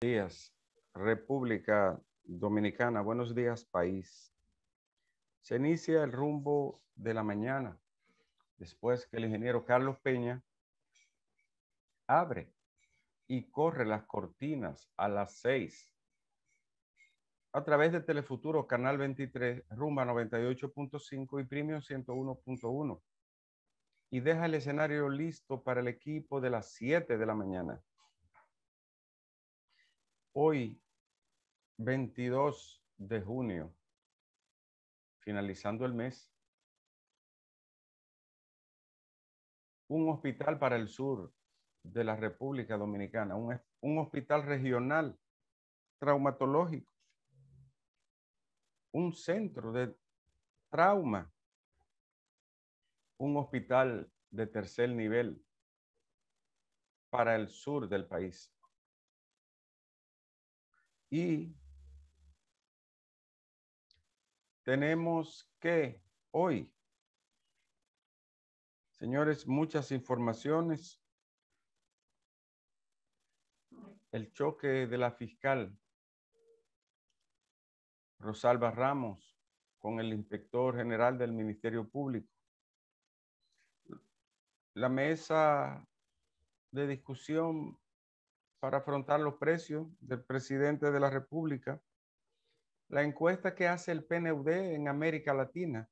días, República Dominicana. Buenos días, país. Se inicia el rumbo de la mañana después que el ingeniero Carlos Peña abre y corre las cortinas a las 6 a través de Telefuturo, Canal 23, Rumba 98.5 y Premium 101.1 y deja el escenario listo para el equipo de las 7 de la mañana Hoy, 22 de junio, finalizando el mes, un hospital para el sur de la República Dominicana, un, hospital regional traumatológico, un centro de trauma, un hospital de tercer nivel para el sur del país. Y tenemos que hoy, señores, muchas informaciones. El choque de la fiscal Rosalba Ramos con el inspector general del Ministerio Público. La mesa de discusión para afrontar los precios del presidente de la República, la encuesta que hace el PNUD en América Latina.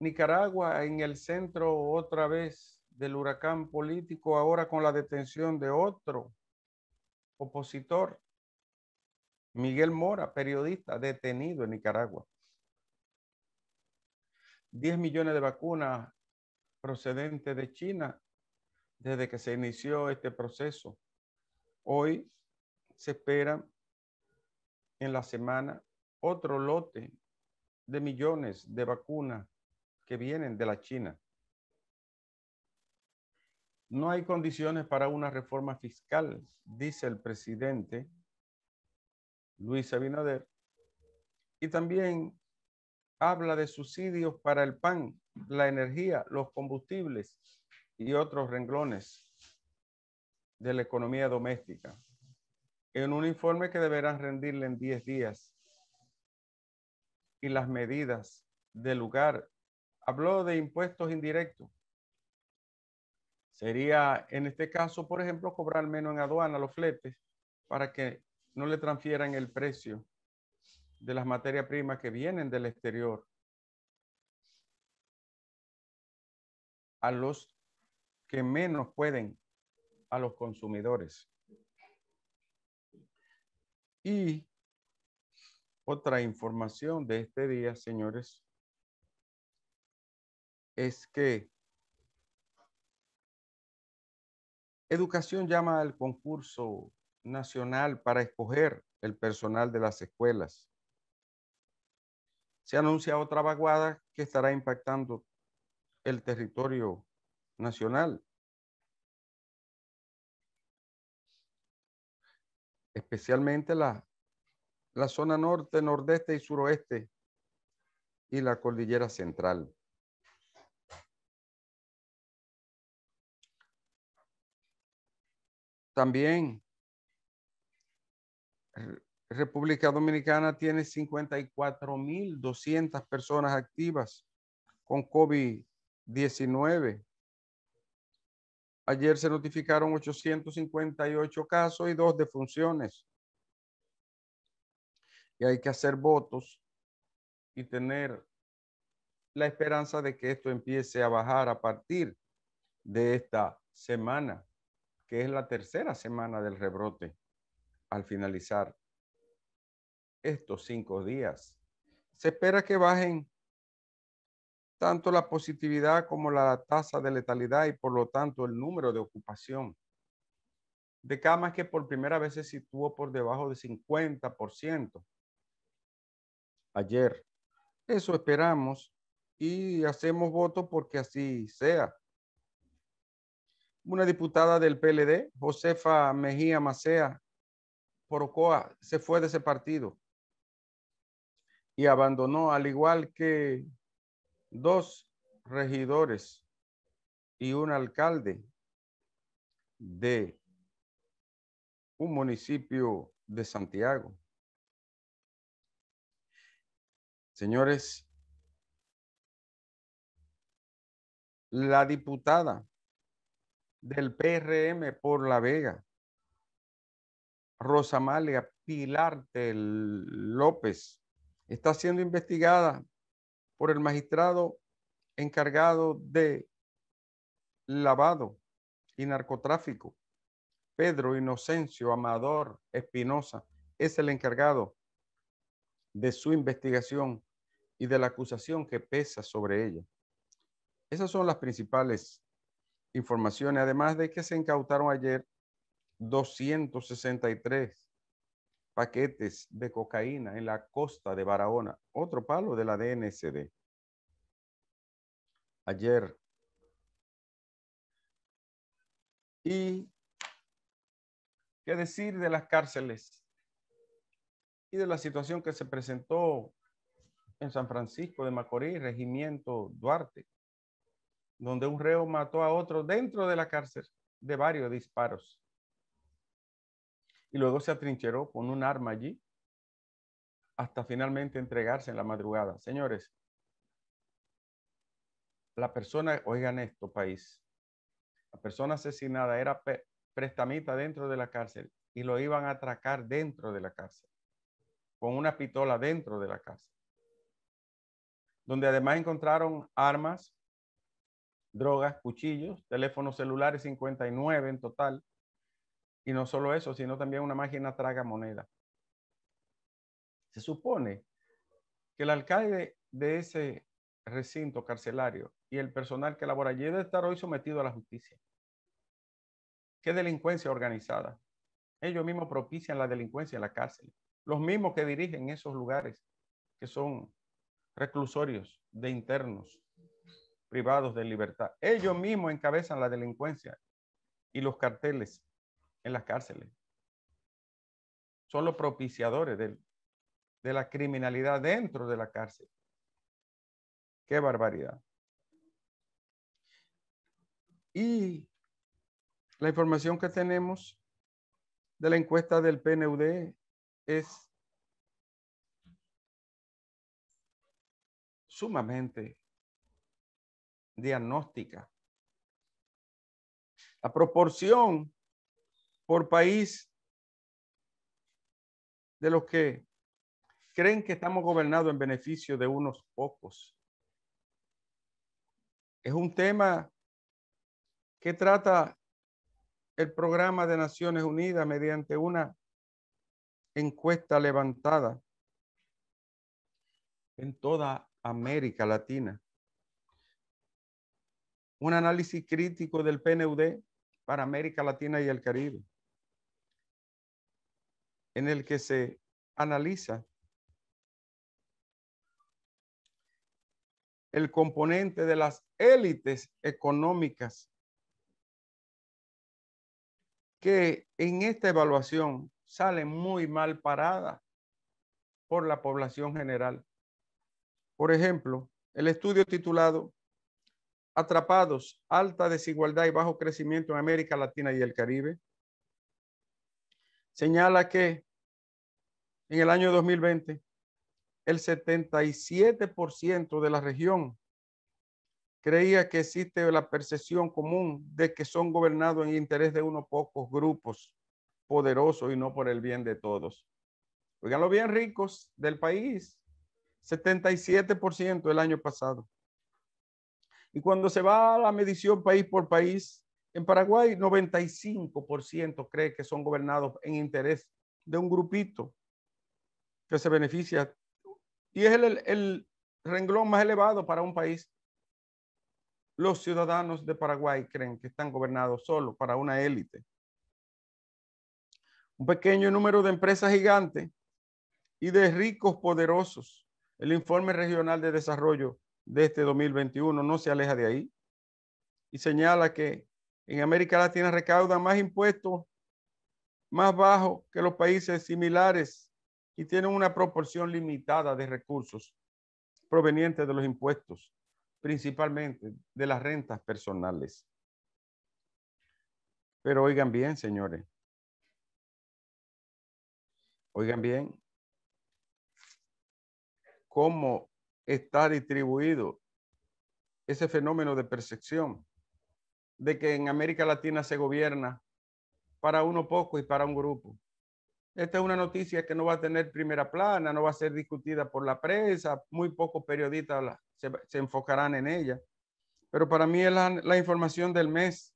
Nicaragua en el centro otra vez del huracán político, ahora con la detención de otro opositor, Miguel Mora, periodista detenido en Nicaragua. 10 millones de vacunas procedentes de China desde que se inició este proceso. Hoy se espera en la semana otro lote de millones de vacunas que vienen de la China. No hay condiciones para una reforma fiscal, dice el presidente Luis Abinader. Y también habla de subsidios para el pan, la energía, los combustibles y otros renglones de la economía doméstica en un informe que deberán rendirle en 10 días y las medidas del lugar. Habló de impuestos indirectos. Sería, en este caso, por ejemplo, cobrar menos en aduana los fletes para que no le transfieran el precio de las materias primas que vienen del exterior a los que menos pueden a los consumidores. Y otra información de este día, señores, es que Educación llama al concurso nacional para escoger el personal de las escuelas. Se anuncia otra vaguada que estará impactando el territorio nacional. Especialmente la, la zona norte, nordeste y suroeste y la cordillera central. También República Dominicana tiene 54.200 personas activas con COVID-19 Ayer se notificaron 858 casos y dos defunciones. Y hay que hacer votos y tener la esperanza de que esto empiece a bajar a partir de esta semana, que es la tercera semana del rebrote, al finalizar estos cinco días. Se espera que bajen tanto la positividad como la tasa de letalidad y por lo tanto el número de ocupación de camas que por primera vez se situó por debajo de 50% ayer. Eso esperamos y hacemos voto porque así sea. Una diputada del PLD, Josefa Mejía Macea Porocoa, se fue de ese partido y abandonó, al igual que dos regidores y un alcalde de un municipio de Santiago. Señores, la diputada del PRM por La Vega, Rosamalia Pilar López, está siendo investigada por el magistrado encargado de lavado y narcotráfico. Pedro Inocencio Amador Espinosa es el encargado de su investigación y de la acusación que pesa sobre ella. Esas son las principales informaciones, además de que se incautaron ayer 263 paquetes de cocaína en la costa de Barahona, otro palo de la DNCD. Ayer. Y qué decir de las cárceles y de la situación que se presentó en San Francisco de Macorís, Regimiento Duarte, donde un reo mató a otro dentro de la cárcel de varios disparos y luego se atrincheró con un arma allí hasta finalmente entregarse en la madrugada. Señores, la persona, oigan esto, país, la persona asesinada era prestamita dentro de la cárcel y lo iban a atracar dentro de la cárcel, con una pistola dentro de la cárcel, donde además encontraron armas, drogas, cuchillos, teléfonos celulares, 59 en total, y no solo eso, sino también una máquina traga moneda. Se supone que el alcalde de ese recinto carcelario y el personal que labora allí debe estar hoy sometido a la justicia. ¿Qué delincuencia organizada? Ellos mismos propician la delincuencia en la cárcel. Los mismos que dirigen esos lugares que son reclusorios de internos privados de libertad. Ellos mismos encabezan la delincuencia y los carteles en las cárceles. Son los propiciadores de, de la criminalidad dentro de la cárcel. Qué barbaridad. Y la información que tenemos de la encuesta del PNUD es sumamente diagnóstica. La proporción por país de los que creen que estamos gobernados en beneficio de unos pocos. Es un tema que trata el programa de Naciones Unidas mediante una encuesta levantada en toda América Latina. Un análisis crítico del PNUD para América Latina y el Caribe en el que se analiza el componente de las élites económicas que en esta evaluación sale muy mal parada por la población general. Por ejemplo, el estudio titulado Atrapados, alta desigualdad y bajo crecimiento en América Latina y el Caribe, señala que en el año 2020 el 77% de la región creía que existe la percepción común de que son gobernados en interés de unos pocos grupos poderosos y no por el bien de todos. Oigan, los bien ricos del país, 77% el año pasado. Y cuando se va a la medición país por país, en Paraguay, 95% cree que son gobernados en interés de un grupito que se beneficia. Y es el, renglón más elevado para un país. Los ciudadanos de Paraguay creen que están gobernados solo para una élite. Un pequeño número de empresas gigantes y de ricos poderosos. El informe regional de desarrollo de este 2021 no se aleja de ahí y señala que en América Latina recauda más impuestos más bajos que los países similares y tienen una proporción limitada de recursos provenientes de los impuestos, principalmente de las rentas personales. Pero oigan bien, señores. Oigan bien cómo está distribuido ese fenómeno de percepción de que en América Latina se gobierna para uno poco y para un grupo. Esta es una noticia que no va a tener primera plana, no va a ser discutida por la prensa, muy pocos periodistas se, enfocarán en ella, pero para mí es la, la información del mes,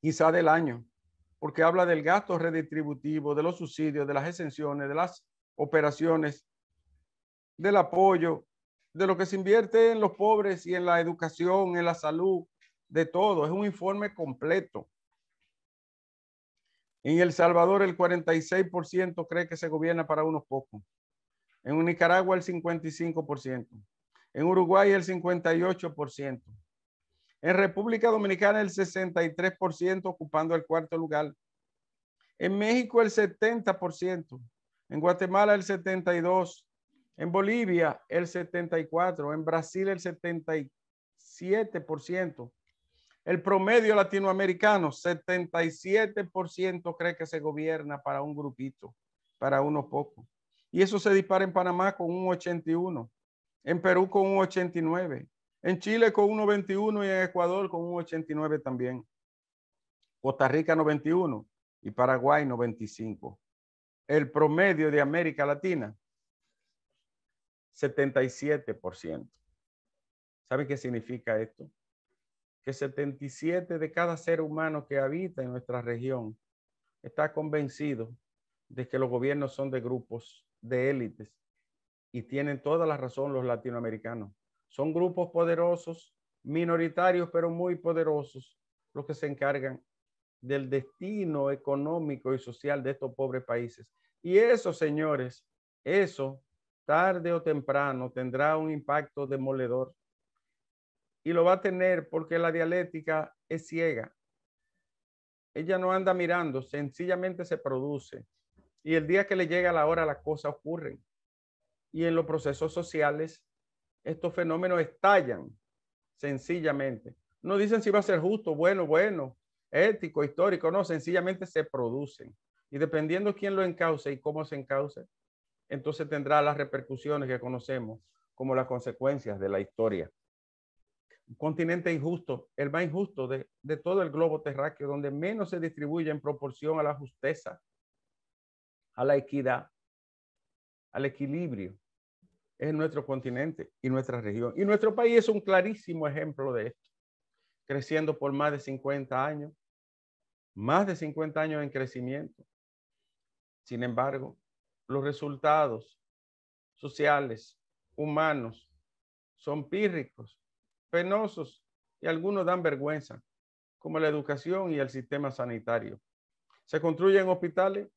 quizá del año, porque habla del gasto redistributivo, de los subsidios, de las exenciones, de las operaciones, del apoyo, de lo que se invierte en los pobres y en la educación, en la salud, de todo, es un informe completo. En El Salvador el 46% cree que se gobierna para unos pocos. En Nicaragua el 55%. En Uruguay el 58%. En República Dominicana el 63% ocupando el cuarto lugar. En México el 70%. En Guatemala el 72%. En Bolivia el 74%. En Brasil el 77%. El promedio latinoamericano, 77% cree que se gobierna para un grupito, para unos pocos. Y eso se dispara en Panamá con un 81, en Perú con un 89, en Chile con un 91 y en Ecuador con un 89 también. Costa Rica 91 y Paraguay 95. El promedio de América Latina, 77%. ¿Sabe qué significa esto? que 77 de cada ser humano que habita en nuestra región está convencido de que los gobiernos son de grupos, de élites, y tienen toda la razón los latinoamericanos. Son grupos poderosos, minoritarios, pero muy poderosos, los que se encargan del destino económico y social de estos pobres países. Y eso, señores, eso tarde o temprano tendrá un impacto demoledor y lo va a tener porque la dialéctica es ciega. Ella no anda mirando, sencillamente se produce. Y el día que le llega la hora, las cosas ocurren. Y en los procesos sociales, estos fenómenos estallan, sencillamente. No dicen si va a ser justo, bueno, bueno, ético, histórico, no, sencillamente se producen. Y dependiendo quién lo encauce y cómo se encauce, entonces tendrá las repercusiones que conocemos como las consecuencias de la historia un continente injusto, el más injusto de, de todo el globo terráqueo, donde menos se distribuye en proporción a la justeza, a la equidad, al equilibrio. Es nuestro continente y nuestra región. Y nuestro país es un clarísimo ejemplo de esto, creciendo por más de 50 años, más de 50 años en crecimiento. Sin embargo, los resultados sociales, humanos, son pírricos penosos y algunos dan vergüenza, como la educación y el sistema sanitario. Se construyen hospitales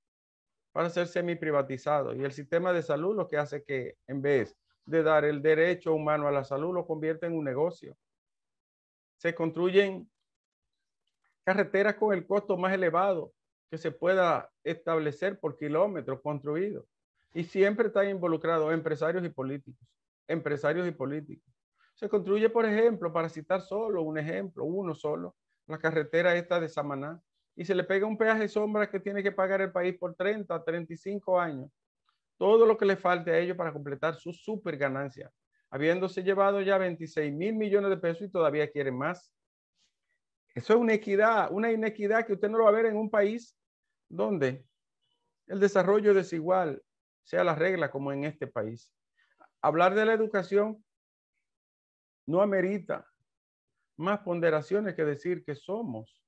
para ser semi-privatizados y el sistema de salud lo que hace que en vez de dar el derecho humano a la salud lo convierte en un negocio. Se construyen carreteras con el costo más elevado que se pueda establecer por kilómetros construidos. Y siempre están involucrados empresarios y políticos, empresarios y políticos. Se construye, por ejemplo, para citar solo un ejemplo, uno solo, la carretera esta de Samaná, y se le pega un peaje sombra que tiene que pagar el país por 30, 35 años. Todo lo que le falte a ellos para completar su super ganancia, habiéndose llevado ya 26 mil millones de pesos y todavía quieren más. Eso es una equidad, una inequidad que usted no lo va a ver en un país donde el desarrollo desigual sea la regla como en este país. Hablar de la educación no amerita más ponderaciones que decir que somos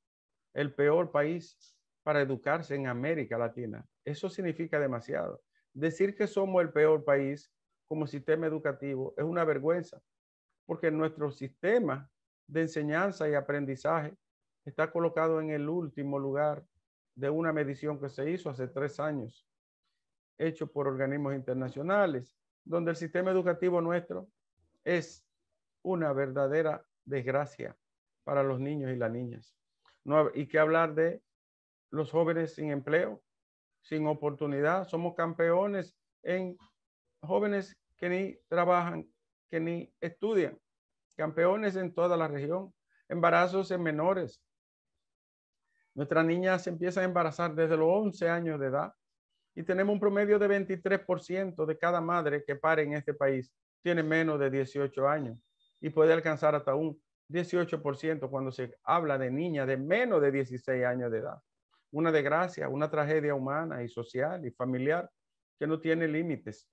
el peor país para educarse en América Latina. Eso significa demasiado. Decir que somos el peor país como sistema educativo es una vergüenza, porque nuestro sistema de enseñanza y aprendizaje está colocado en el último lugar de una medición que se hizo hace tres años, hecho por organismos internacionales, donde el sistema educativo nuestro es una verdadera desgracia para los niños y las niñas. y que hablar de los jóvenes sin empleo, sin oportunidad. Somos campeones en jóvenes que ni trabajan, que ni estudian. Campeones en toda la región. Embarazos en menores. nuestra niña se empieza a embarazar desde los 11 años de edad y tenemos un promedio de 23% de cada madre que pare en este país tiene menos de 18 años y puede alcanzar hasta un 18% cuando se habla de niñas de menos de 16 años de edad. Una desgracia, una tragedia humana y social y familiar que no tiene límites,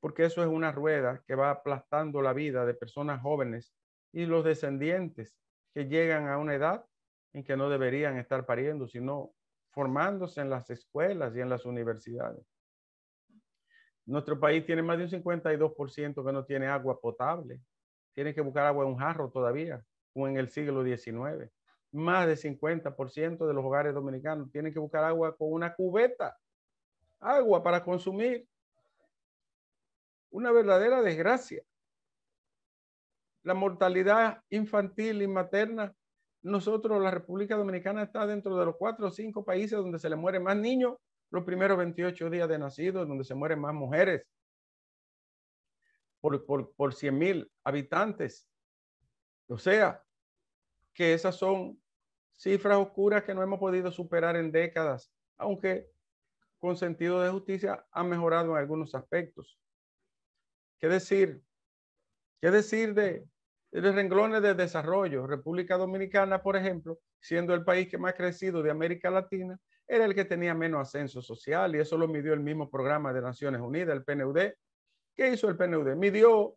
porque eso es una rueda que va aplastando la vida de personas jóvenes y los descendientes que llegan a una edad en que no deberían estar pariendo, sino formándose en las escuelas y en las universidades. Nuestro país tiene más de un 52% que no tiene agua potable tienen que buscar agua en un jarro todavía, como en el siglo XIX. Más del 50% de los hogares dominicanos tienen que buscar agua con una cubeta, agua para consumir. Una verdadera desgracia. La mortalidad infantil y materna, nosotros, la República Dominicana está dentro de los cuatro o cinco países donde se le mueren más niños los primeros 28 días de nacido, donde se mueren más mujeres por, por, 100 mil habitantes. O sea, que esas son cifras oscuras que no hemos podido superar en décadas, aunque con sentido de justicia han mejorado en algunos aspectos. ¿Qué decir? ¿Qué decir de, de renglones de desarrollo? República Dominicana, por ejemplo, siendo el país que más ha crecido de América Latina, era el que tenía menos ascenso social y eso lo midió el mismo programa de Naciones Unidas, el PNUD, ¿Qué hizo el PNUD? Midió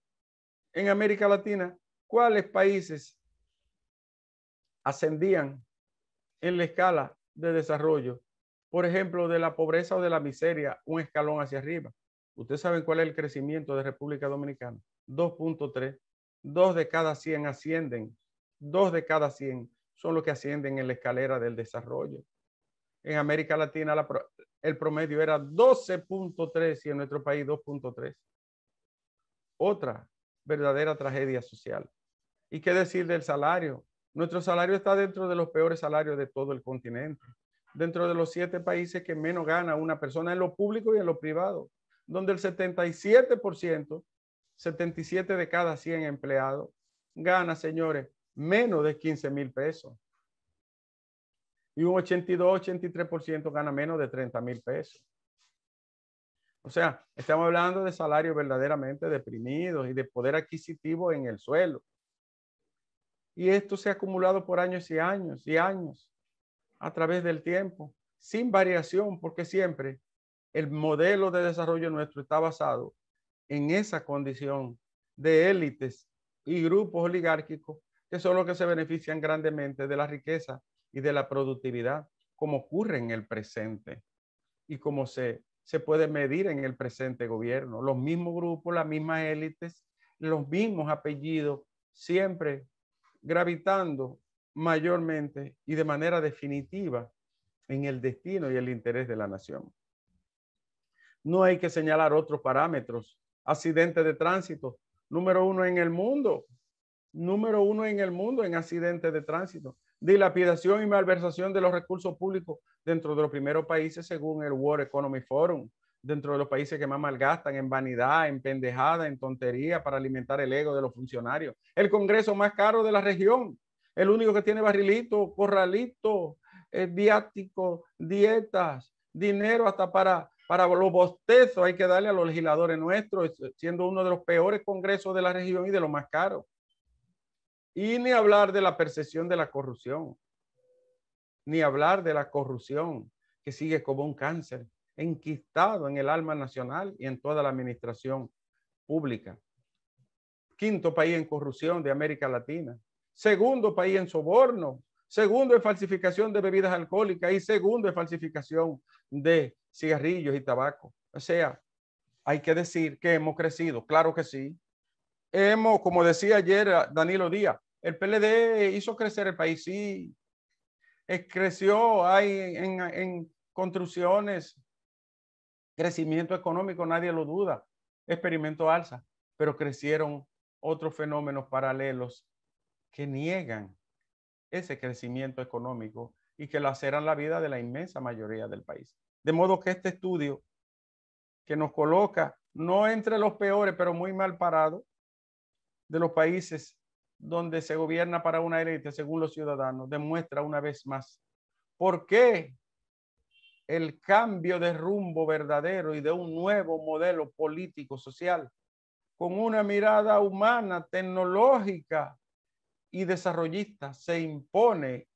en América Latina cuáles países ascendían en la escala de desarrollo, por ejemplo, de la pobreza o de la miseria, un escalón hacia arriba. Ustedes saben cuál es el crecimiento de República Dominicana, 2.3, dos de cada 100 ascienden, dos de cada 100 son los que ascienden en la escalera del desarrollo. En América Latina el promedio era 12.3 y en nuestro país 2.3 otra verdadera tragedia social. ¿Y qué decir del salario? Nuestro salario está dentro de los peores salarios de todo el continente, dentro de los siete países que menos gana una persona en lo público y en lo privado, donde el 77%, 77 de cada 100 empleados, gana, señores, menos de 15 mil pesos. Y un 82, 83% gana menos de 30 mil pesos. O sea, estamos hablando de salarios verdaderamente deprimidos y de poder adquisitivo en el suelo. Y esto se ha acumulado por años y años y años a través del tiempo, sin variación, porque siempre el modelo de desarrollo nuestro está basado en esa condición de élites y grupos oligárquicos que son los que se benefician grandemente de la riqueza y de la productividad, como ocurre en el presente y como se se puede medir en el presente gobierno. Los mismos grupos, las mismas élites, los mismos apellidos, siempre gravitando mayormente y de manera definitiva en el destino y el interés de la nación. No hay que señalar otros parámetros. Accidentes de tránsito, número uno en el mundo, número uno en el mundo en accidentes de tránsito dilapidación y malversación de los recursos públicos dentro de los primeros países según el World Economy Forum, dentro de los países que más malgastan en vanidad, en pendejada, en tontería para alimentar el ego de los funcionarios. El Congreso más caro de la región, el único que tiene barrilito, corralito, eh, viáticos, dietas, dinero hasta para, para los bostezos hay que darle a los legisladores nuestros, siendo uno de los peores congresos de la región y de los más caros. Y ni hablar de la percepción de la corrupción, ni hablar de la corrupción que sigue como un cáncer enquistado en el alma nacional y en toda la administración pública. Quinto país en corrupción de América Latina. Segundo país en soborno. Segundo en falsificación de bebidas alcohólicas y segundo en falsificación de cigarrillos y tabaco. O sea, hay que decir que hemos crecido, claro que sí, hemos, como decía ayer eh, Danilo Díaz, el PLD hizo crecer el país, sí, eh, creció, hay en, construcciones, crecimiento económico, nadie lo duda, experimento alza, pero crecieron otros fenómenos paralelos que niegan ese crecimiento económico y que laceran la vida de la inmensa mayoría del país. De modo que este estudio que nos coloca no entre los peores, pero muy mal parado, de los países donde se gobierna para una élite según los ciudadanos demuestra una vez más por qué el cambio de rumbo verdadero y de un nuevo modelo político social con una mirada humana, tecnológica y desarrollista se impone,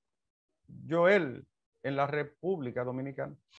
Joel, en la República Dominicana.